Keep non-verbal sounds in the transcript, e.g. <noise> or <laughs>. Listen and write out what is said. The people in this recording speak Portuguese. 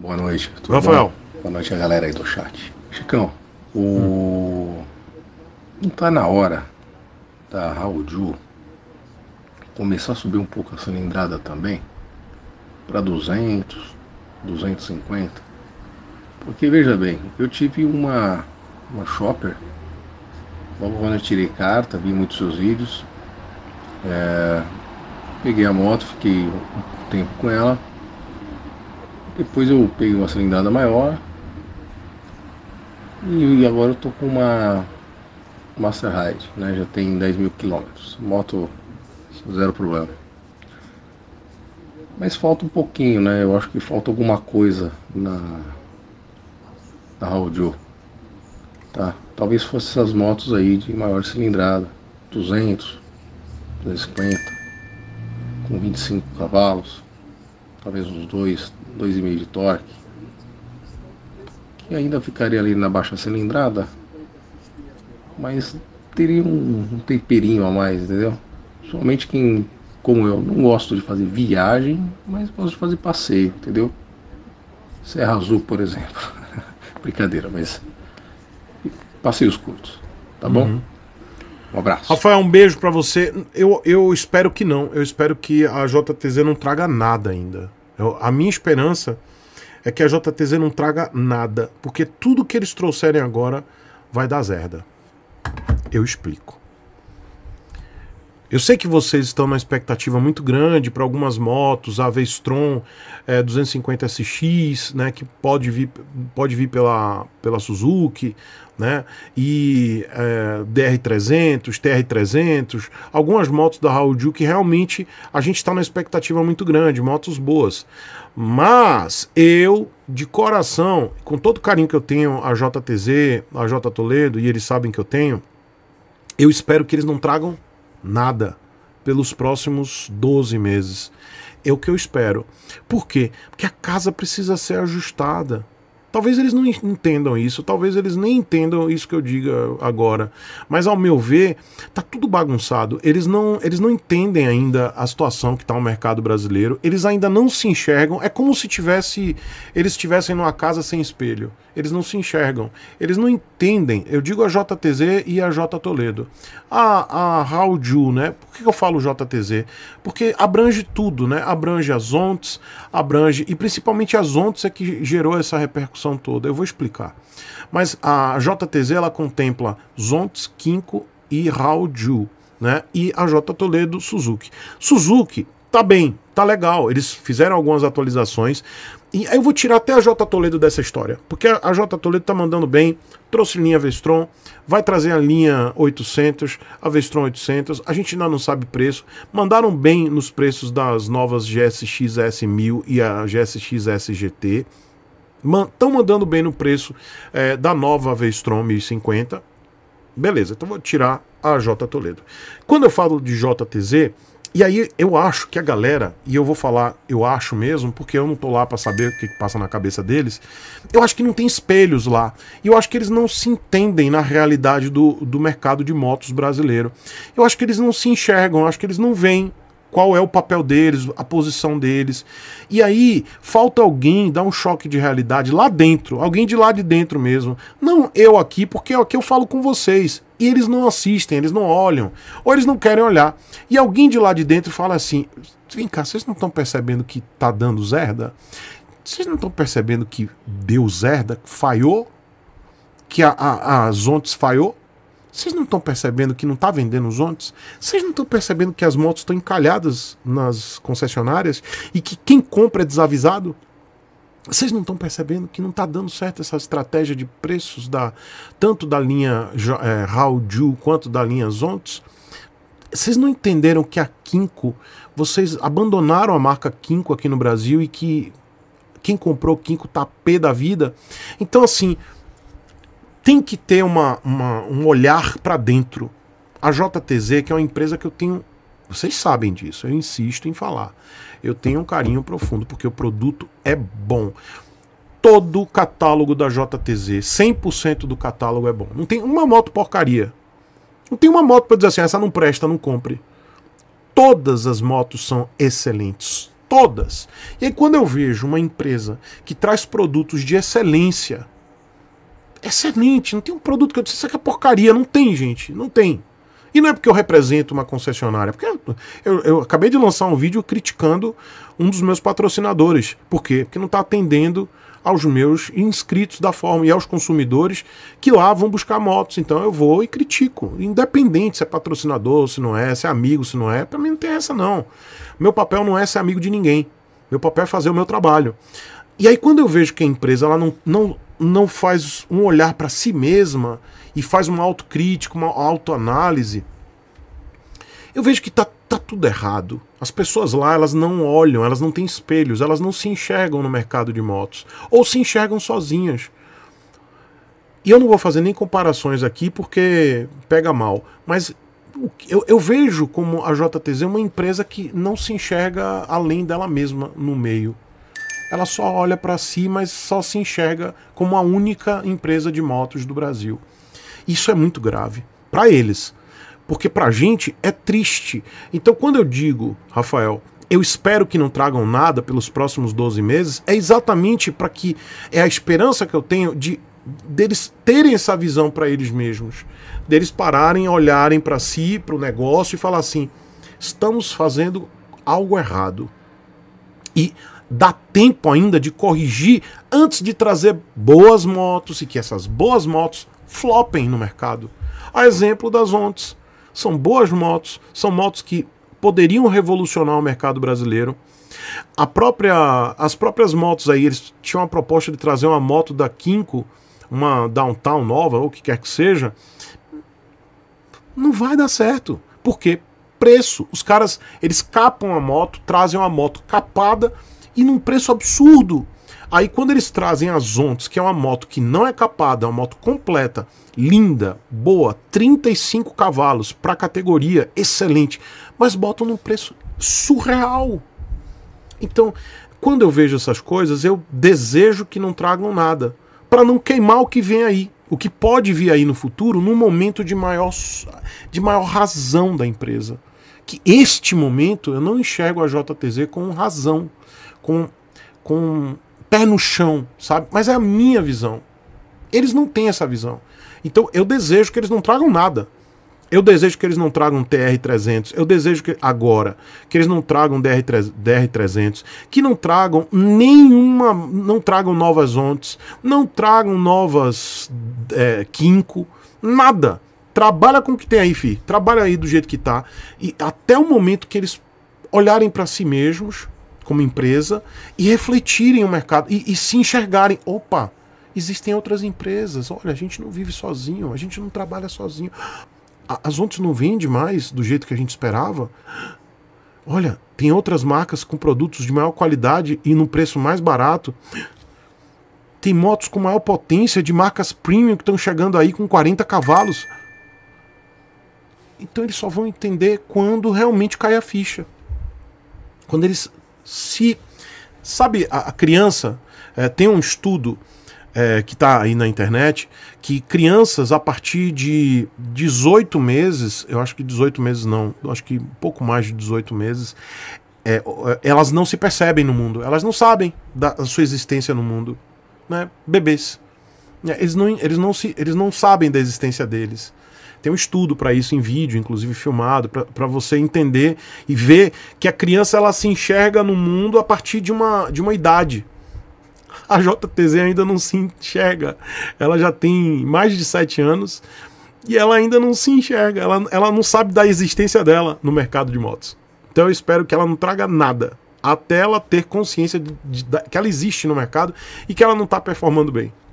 Boa noite. Tudo Rafael. Bom? Boa noite a galera aí do chat. Chicão, o. Não tá na hora da Raul Ju começar a subir um pouco a cilindrada também para 200, 250. Porque veja bem, eu tive uma, uma shopper, logo quando eu tirei carta, vi muitos seus vídeos, é, peguei a moto, fiquei um tempo com ela, depois eu peguei uma cilindrada maior. E agora eu tô com uma Master Ride, né? Já tem 10 mil quilômetros. Moto zero problema. Mas falta um pouquinho, né? Eu acho que falta alguma coisa na na Haudio. Tá? Talvez fosse essas motos aí de maior cilindrada, 200, 250, com 25 cavalos talvez uns 2, 2,5 de torque, que ainda ficaria ali na baixa cilindrada, mas teria um, um temperinho a mais, entendeu? Somente quem, como eu, não gosto de fazer viagem, mas gosto de fazer passeio, entendeu? Serra Azul, por exemplo. <laughs> Brincadeira, mas passeios curtos, tá bom? Uhum. Um abraço. Rafael, um beijo para você. Eu, eu espero que não. Eu espero que a JTZ não traga nada ainda. Eu, a minha esperança é que a JTZ não traga nada, porque tudo que eles trouxerem agora vai dar zerda. Eu explico. Eu sei que vocês estão numa expectativa muito grande para algumas motos, a Vestron é, 250 SX, né, que pode vir, pode vir pela, pela Suzuki, né, e é, DR300, TR300, algumas motos da Raul que realmente a gente está numa expectativa muito grande, motos boas. Mas eu, de coração, com todo o carinho que eu tenho a JTZ, a J Toledo, e eles sabem que eu tenho, eu espero que eles não tragam nada pelos próximos 12 meses. É o que eu espero. Por quê? Porque a casa precisa ser ajustada. Talvez eles não entendam isso, talvez eles nem entendam isso que eu diga agora. Mas ao meu ver, tá tudo bagunçado. Eles não, eles não entendem ainda a situação que está o mercado brasileiro. Eles ainda não se enxergam. É como se tivesse, eles estivessem numa casa sem espelho. Eles não se enxergam. Eles não entendem. Eu digo a JTZ e a J Toledo. A a Raul Ju, né? Por que eu falo JTZ? Porque abrange tudo, né? Abrange as ontes, abrange e principalmente as ontes é que gerou essa repercussão discussão toda. Eu vou explicar. Mas a JTZ ela contempla Zontes, Kinko e Raoju, né? E a J Toledo Suzuki. Suzuki tá bem, tá legal. Eles fizeram algumas atualizações. E eu vou tirar até a J Toledo dessa história, porque a J Toledo tá mandando bem, trouxe linha Vestron, vai trazer a linha 800, a Vestron 800, a gente ainda não sabe preço. Mandaram bem nos preços das novas GSX S1000 e a GSX SGT. Estão mandando bem no preço é, da nova Vestron 1050. Beleza, então vou tirar a J Toledo. Quando eu falo de JTZ, e aí eu acho que a galera, e eu vou falar, eu acho mesmo, porque eu não tô lá para saber o que passa na cabeça deles, eu acho que não tem espelhos lá. E eu acho que eles não se entendem na realidade do, do mercado de motos brasileiro. Eu acho que eles não se enxergam, eu acho que eles não veem qual é o papel deles, a posição deles. E aí falta alguém dar um choque de realidade lá dentro, alguém de lá de dentro mesmo. Não eu aqui, porque aqui eu falo com vocês. E eles não assistem, eles não olham, ou eles não querem olhar. E alguém de lá de dentro fala assim: vem cá, vocês não estão percebendo que tá dando zerda? Vocês não estão percebendo que deu zerda, falhou? Que a, a, a Zontes falhou? Vocês não estão percebendo que não está vendendo os ônibus? Vocês não estão percebendo que as motos estão encalhadas nas concessionárias e que quem compra é desavisado? Vocês não estão percebendo que não está dando certo essa estratégia de preços da tanto da linha é, quanto da linha Zontos? Vocês não entenderam que a Kinko, vocês abandonaram a marca Kinko aqui no Brasil e que quem comprou Kinko tá pé da vida? Então assim, tem que ter uma, uma um olhar para dentro. A JTZ, que é uma empresa que eu tenho. Vocês sabem disso, eu insisto em falar. Eu tenho um carinho profundo, porque o produto é bom. Todo o catálogo da JTZ, 100% do catálogo é bom. Não tem uma moto porcaria. Não tem uma moto para dizer assim, ah, essa não presta, não compre. Todas as motos são excelentes. Todas. E aí, quando eu vejo uma empresa que traz produtos de excelência excelente, não tem um produto que eu disse, isso aqui é porcaria, não tem, gente, não tem. E não é porque eu represento uma concessionária, porque eu, eu, eu acabei de lançar um vídeo criticando um dos meus patrocinadores. Por quê? Porque não está atendendo aos meus inscritos da forma e aos consumidores que lá vão buscar motos. Então eu vou e critico, independente se é patrocinador, se não é, se é amigo, se não é. Para mim não tem essa não. Meu papel não é ser amigo de ninguém. Meu papel é fazer o meu trabalho. E aí quando eu vejo que a empresa ela não, não não faz um olhar para si mesma e faz uma autocrítica, uma autoanálise, eu vejo que tá, tá tudo errado. As pessoas lá, elas não olham, elas não têm espelhos, elas não se enxergam no mercado de motos. Ou se enxergam sozinhas. E eu não vou fazer nem comparações aqui porque pega mal. Mas eu, eu, vejo como a JTZ é uma empresa que não se enxerga além dela mesma no meio ela só olha para si, mas só se enxerga como a única empresa de motos do Brasil. Isso é muito grave para eles, porque para a gente é triste. Então, quando eu digo, Rafael, eu espero que não tragam nada pelos próximos 12 meses, é exatamente para que é a esperança que eu tenho de deles terem essa visão para eles mesmos, deles pararem, olharem para si, para o negócio e falar assim: estamos fazendo algo errado. E dá tempo ainda de corrigir antes de trazer boas motos e que essas boas motos flopem no mercado. A exemplo das ontes. São boas motos, são motos que poderiam revolucionar o mercado brasileiro. A própria, as próprias motos aí, eles tinham a proposta de trazer uma moto da Kinko, uma downtown nova, ou o que quer que seja. Não vai dar certo. Por quê? Preço. Os caras, eles capam a moto, trazem uma moto capada, e num preço absurdo. Aí quando eles trazem a Zontes, que é uma moto que não é capada, é uma moto completa, linda, boa, 35 cavalos para categoria, excelente, mas botam num preço surreal. Então, quando eu vejo essas coisas, eu desejo que não tragam nada, para não queimar o que vem aí, o que pode vir aí no futuro, num momento de maior, de maior razão da empresa. Que este momento eu não enxergo a JTZ com razão com, com pé no chão, sabe? Mas é a minha visão. Eles não têm essa visão. Então eu desejo que eles não tragam nada. Eu desejo que eles não tragam TR-300. Eu desejo que agora que eles não tragam DR-300, que não tragam nenhuma, não tragam novas ondas. não tragam novas é, quinco, nada. Trabalha com o que tem aí, fi. Trabalha aí do jeito que tá e até o momento que eles olharem para si mesmos como empresa e refletirem o mercado e, e se enxergarem. Opa, existem outras empresas. Olha, a gente não vive sozinho, a gente não trabalha sozinho. As outras não vende mais do jeito que a gente esperava. Olha, tem outras marcas com produtos de maior qualidade e num preço mais barato. Tem motos com maior potência de marcas premium que estão chegando aí com 40 cavalos. Então eles só vão entender quando realmente cai a ficha. Quando eles se. Sabe, a, a criança é, tem um estudo é, que está aí na internet que crianças a partir de 18 meses, eu acho que 18 meses não, eu acho que um pouco mais de 18 meses, é, elas não se percebem no mundo, elas não sabem da, da sua existência no mundo. Né? Bebês. Eles não, eles, não se, eles não sabem da existência deles. Tem um estudo para isso em vídeo, inclusive filmado, para você entender e ver que a criança ela se enxerga no mundo a partir de uma, de uma idade. A JTZ ainda não se enxerga. Ela já tem mais de 7 anos e ela ainda não se enxerga. Ela, ela não sabe da existência dela no mercado de motos. Então eu espero que ela não traga nada até ela ter consciência de, de, de, que ela existe no mercado e que ela não está performando bem.